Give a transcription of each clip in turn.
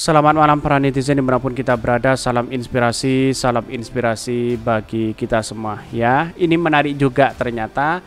Selamat malam para netizen dimanapun kita berada Salam inspirasi, salam inspirasi bagi kita semua ya Ini menarik juga ternyata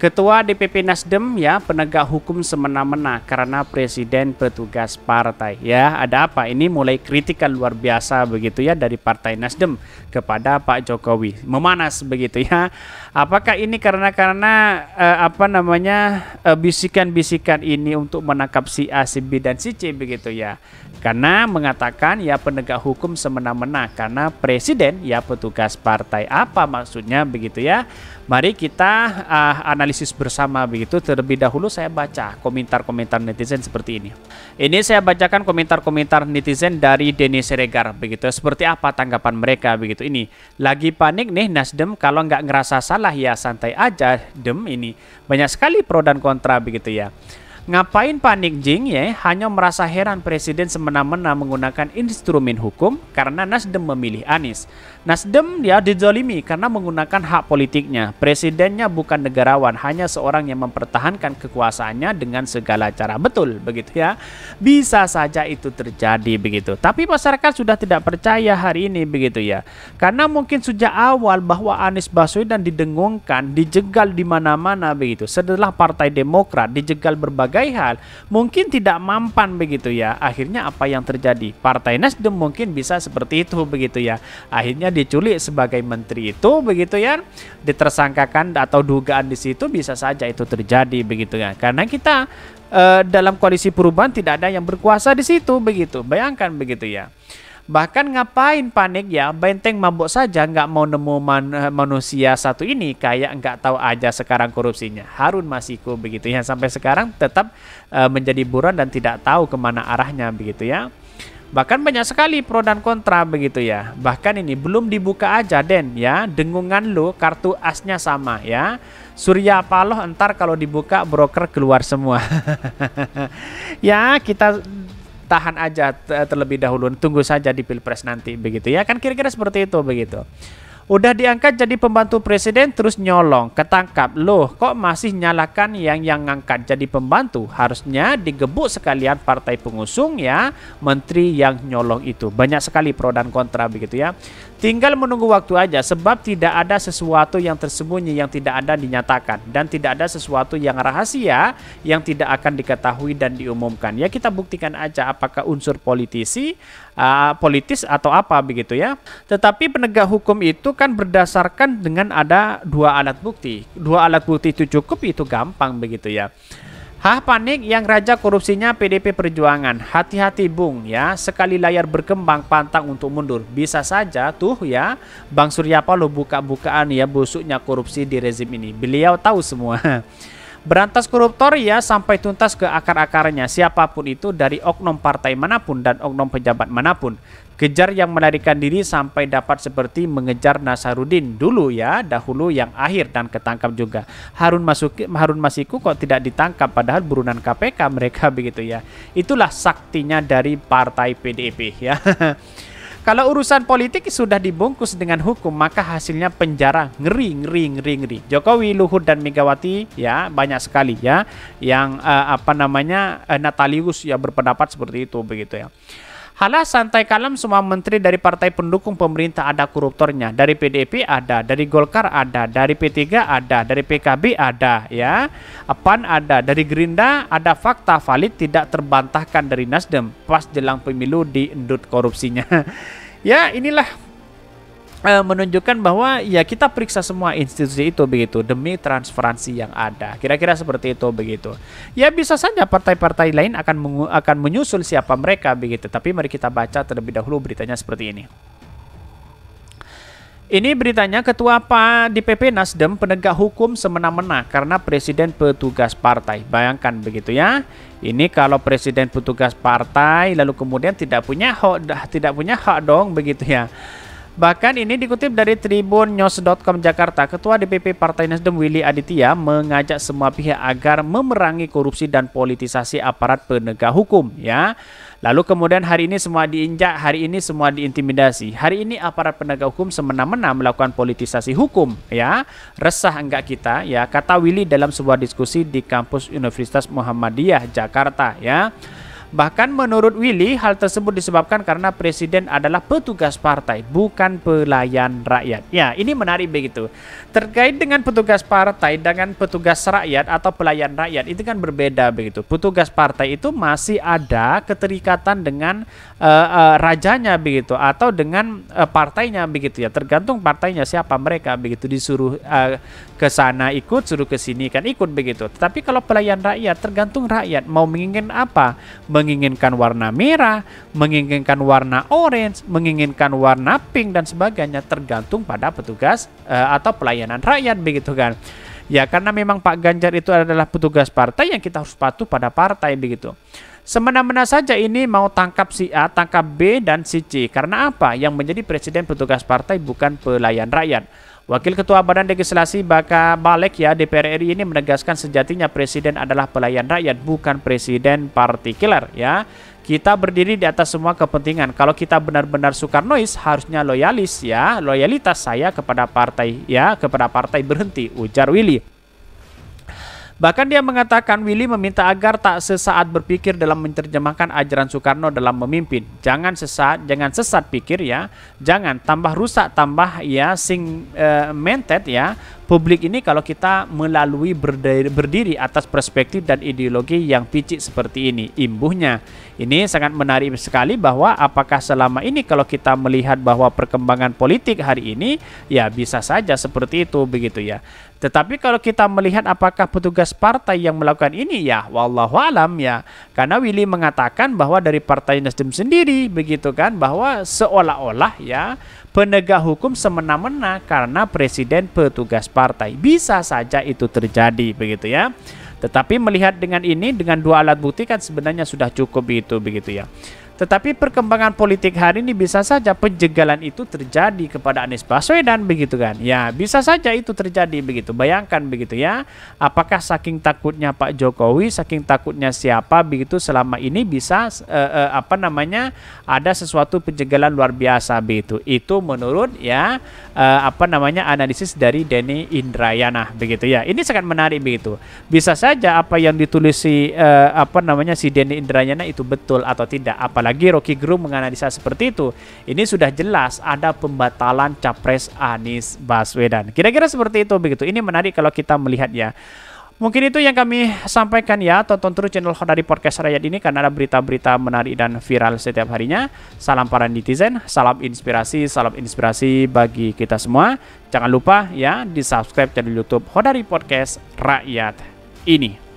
Ketua DPP Nasdem ya penegak hukum semena-mena karena presiden petugas partai ya ada apa ini mulai kritikan luar biasa begitu ya dari partai Nasdem kepada Pak Jokowi memanas begitu ya apakah ini karena karena eh, apa namanya eh, bisikan-bisikan eh, ini untuk menangkap si A si B dan si C begitu ya karena mengatakan ya penegak hukum semena-mena karena presiden ya petugas partai apa maksudnya begitu ya mari kita eh, ah, analisis analisis bersama begitu. Terlebih dahulu saya baca komentar-komentar netizen seperti ini. Ini saya bacakan komentar-komentar netizen dari Denny Seregar begitu. Seperti apa tanggapan mereka begitu. Ini lagi panik nih Nasdem kalau nggak ngerasa salah ya santai aja Dem ini. Banyak sekali pro dan kontra begitu ya. Ngapain panik Jing ya? Hanya merasa heran presiden semena-mena menggunakan instrumen hukum karena Nasdem memilih Anies. Nasdem dia ya, dizolimi karena menggunakan hak politiknya. Presidennya bukan negarawan, hanya seorang yang mempertahankan kekuasaannya dengan segala cara. Betul begitu ya. Bisa saja itu terjadi begitu. Tapi masyarakat sudah tidak percaya hari ini begitu ya. Karena mungkin sejak awal bahwa Anies Baswedan didengungkan, dijegal di mana-mana begitu. Setelah Partai Demokrat dijegal berbagai berbagai hal mungkin tidak mampan begitu ya. Akhirnya apa yang terjadi? Partai Nasdem mungkin bisa seperti itu begitu ya. Akhirnya diculik sebagai menteri itu begitu ya. Ditersangkakan atau dugaan di situ bisa saja itu terjadi begitu ya. Karena kita uh, dalam koalisi perubahan tidak ada yang berkuasa di situ begitu. Bayangkan begitu ya. Bahkan ngapain panik ya? Benteng mabuk saja nggak mau nemu man, eh, manusia satu ini kayak nggak tahu aja sekarang korupsinya. Harun Masiku begitu ya sampai sekarang tetap uh, menjadi buron dan tidak tahu kemana arahnya begitu ya. Bahkan banyak sekali pro dan kontra begitu ya. Bahkan ini belum dibuka aja Den ya. Dengungan lu kartu asnya sama ya. Surya Paloh entar kalau dibuka broker keluar semua. ya kita tahan aja terlebih dahulu, tunggu saja di pilpres nanti begitu ya kan kira-kira seperti itu begitu. Udah diangkat jadi pembantu presiden terus nyolong, ketangkap. Loh, kok masih nyalakan yang yang ngangkat jadi pembantu? Harusnya digebuk sekalian partai pengusung ya, menteri yang nyolong itu. Banyak sekali pro dan kontra begitu ya. Tinggal menunggu waktu aja sebab tidak ada sesuatu yang tersembunyi yang tidak ada dinyatakan dan tidak ada sesuatu yang rahasia yang tidak akan diketahui dan diumumkan. Ya kita buktikan aja apakah unsur politisi, uh, politis atau apa begitu ya. Tetapi penegak hukum itu kan berdasarkan dengan ada dua alat bukti. Dua alat bukti itu cukup itu gampang begitu ya. Hah panik yang raja korupsinya PDP Perjuangan. Hati-hati Bung ya, sekali layar berkembang pantang untuk mundur. Bisa saja tuh ya, Bang Surya Paloh buka-bukaan ya busuknya korupsi di rezim ini. Beliau tahu semua. Berantas koruptor ya sampai tuntas ke akar-akarnya siapapun itu dari oknum partai manapun dan oknum pejabat manapun. Kejar yang melarikan diri sampai dapat seperti mengejar Nasarudin dulu ya, dahulu yang akhir dan ketangkap juga. Harun Masuki, Harun Masiku kok tidak ditangkap padahal burunan KPK mereka begitu ya. Itulah saktinya dari partai PDIP ya. Kalau urusan politik sudah dibungkus dengan hukum, maka hasilnya penjara ngeri, ngeri, ngeri, ngeri. Jokowi, Luhut, dan Megawati ya banyak sekali ya yang uh, apa namanya uh, Natalius ya berpendapat seperti itu begitu ya. Hala santai kalem semua menteri dari partai pendukung pemerintah ada koruptornya. Dari PDIP ada, dari Golkar ada, dari P3 ada, dari PKB ada ya. PAN ada, dari Gerindra ada fakta valid tidak terbantahkan dari Nasdem pas jelang pemilu diendut korupsinya. ya inilah Eh, menunjukkan bahwa ya kita periksa semua institusi itu begitu demi transparansi yang ada. Kira-kira seperti itu begitu. Ya bisa saja partai-partai lain akan akan menyusul siapa mereka begitu. Tapi mari kita baca terlebih dahulu beritanya seperti ini. Ini beritanya Ketua Pak PP Nasdem penegak hukum semena-mena karena Presiden petugas partai. Bayangkan begitu ya. Ini kalau Presiden petugas partai lalu kemudian tidak punya hak tidak punya hak dong begitu ya Bahkan ini dikutip dari tribunnews.com Jakarta, Ketua DPP Partai Nasdem Willy Aditya mengajak semua pihak agar memerangi korupsi dan politisasi aparat penegak hukum ya. Lalu kemudian hari ini semua diinjak, hari ini semua diintimidasi. Hari ini aparat penegak hukum semena-mena melakukan politisasi hukum ya. Resah enggak kita ya, kata Willy dalam sebuah diskusi di kampus Universitas Muhammadiyah Jakarta ya. Bahkan menurut Willy, hal tersebut disebabkan karena presiden adalah petugas partai, bukan pelayan rakyat. Ya, ini menarik begitu. Terkait dengan petugas partai dengan petugas rakyat atau pelayan rakyat itu kan berbeda begitu. Petugas partai itu masih ada keterikatan dengan uh, uh, rajanya begitu atau dengan uh, partainya begitu ya. Tergantung partainya siapa mereka begitu disuruh uh, ke sana ikut, suruh ke sini kan ikut begitu. Tetapi kalau pelayan rakyat tergantung rakyat mau menginginkan apa menginginkan warna merah, menginginkan warna orange, menginginkan warna pink dan sebagainya tergantung pada petugas uh, atau pelayanan rakyat begitu kan. Ya karena memang Pak Ganjar itu adalah petugas partai yang kita harus patuh pada partai begitu. Semena-mena saja ini mau tangkap si A, tangkap B, dan si C. Karena apa? Yang menjadi presiden petugas partai bukan pelayan rakyat. Wakil Ketua Badan Legislasi Baka Balek ya DPR RI ini menegaskan sejatinya presiden adalah pelayan rakyat bukan presiden partikular ya. Kita berdiri di atas semua kepentingan. Kalau kita benar-benar Soekarnois harusnya loyalis ya, loyalitas saya kepada partai ya, kepada partai berhenti ujar Willy. Bahkan dia mengatakan Willy meminta agar tak sesaat berpikir dalam menerjemahkan ajaran Soekarno dalam memimpin. Jangan sesat, jangan sesat pikir ya. Jangan tambah rusak, tambah ya sing uh, mentet ya publik ini kalau kita melalui berdiri, berdiri atas perspektif dan ideologi yang picik seperti ini imbuhnya ini sangat menarik sekali bahwa apakah selama ini kalau kita melihat bahwa perkembangan politik hari ini ya bisa saja seperti itu begitu ya tetapi kalau kita melihat apakah petugas partai yang melakukan ini ya wallahu alam ya. Karena Willy mengatakan bahwa dari Partai Nasdem sendiri begitu kan bahwa seolah-olah ya penegak hukum semena-mena karena presiden petugas partai partai. Bisa saja itu terjadi begitu ya. Tetapi melihat dengan ini dengan dua alat bukti kan sebenarnya sudah cukup itu begitu ya. Tetapi perkembangan politik hari ini bisa saja penjegalan itu terjadi kepada Anies Baswedan begitu kan. Ya, bisa saja itu terjadi begitu. Bayangkan begitu ya. Apakah saking takutnya Pak Jokowi, saking takutnya siapa begitu selama ini bisa eh, eh, apa namanya? ada sesuatu penjegalan luar biasa begitu. Itu menurut ya eh, apa namanya? analisis dari Denny Indrayana begitu ya. Ini sangat menarik begitu. Bisa saja apa yang ditulis si eh, apa namanya si Denny Indrayana itu betul atau tidak apalagi lagi Rocky Gerung menganalisa seperti itu. Ini sudah jelas ada pembatalan capres Anies Baswedan. Kira-kira seperti itu begitu. Ini menarik kalau kita melihat ya. Mungkin itu yang kami sampaikan ya. Tonton terus channel Honda Podcast Rakyat ini karena ada berita-berita menarik dan viral setiap harinya. Salam para netizen, salam inspirasi, salam inspirasi bagi kita semua. Jangan lupa ya di subscribe channel YouTube Hodari Podcast Rakyat ini.